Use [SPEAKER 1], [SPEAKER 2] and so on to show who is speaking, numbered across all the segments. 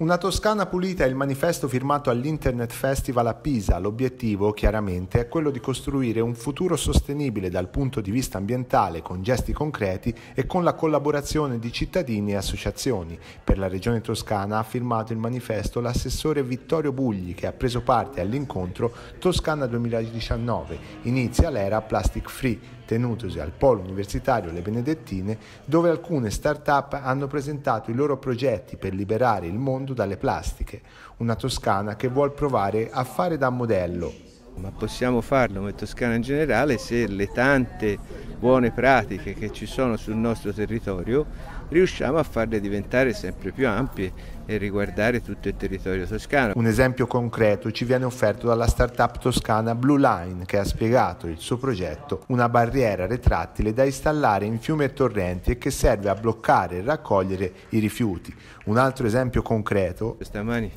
[SPEAKER 1] Una Toscana pulita è il manifesto firmato all'Internet Festival a Pisa. L'obiettivo, chiaramente, è quello di costruire un futuro sostenibile dal punto di vista ambientale con gesti concreti e con la collaborazione di cittadini e associazioni. Per la Regione Toscana ha firmato il manifesto l'assessore Vittorio Bugli che ha preso parte all'incontro Toscana 2019. Inizia l'era Plastic Free tenutosi al Polo Universitario Le Benedettine, dove alcune start-up hanno presentato i loro progetti per liberare il mondo partendo dalle plastiche, una toscana che vuol provare a fare da modello.
[SPEAKER 2] Ma possiamo farlo come Toscana in generale se le tante buone pratiche che ci sono sul nostro territorio, riusciamo a farle diventare sempre più ampie e riguardare tutto il territorio toscano. Un
[SPEAKER 1] esempio concreto ci viene offerto dalla startup toscana Blue Line che ha spiegato il suo progetto una barriera retrattile da installare in fiumi e torrenti e che serve a bloccare e raccogliere i rifiuti. Un altro esempio concreto.
[SPEAKER 2] Stamani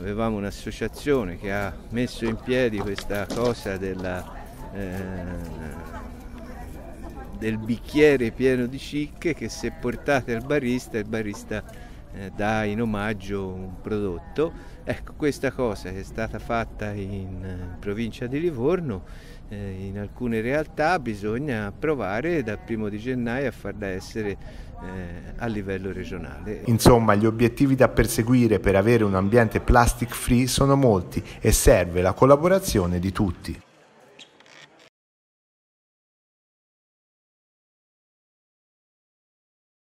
[SPEAKER 2] avevamo un'associazione che ha messo in piedi questa cosa della... Eh, del bicchiere pieno di cicche che se portate al barista, il barista eh, dà in omaggio un prodotto. Ecco, questa cosa è stata fatta in eh, provincia di Livorno, eh, in alcune realtà bisogna provare dal primo di gennaio a farla essere eh, a livello regionale.
[SPEAKER 1] Insomma, gli obiettivi da perseguire per avere un ambiente plastic free sono molti e serve la collaborazione di tutti.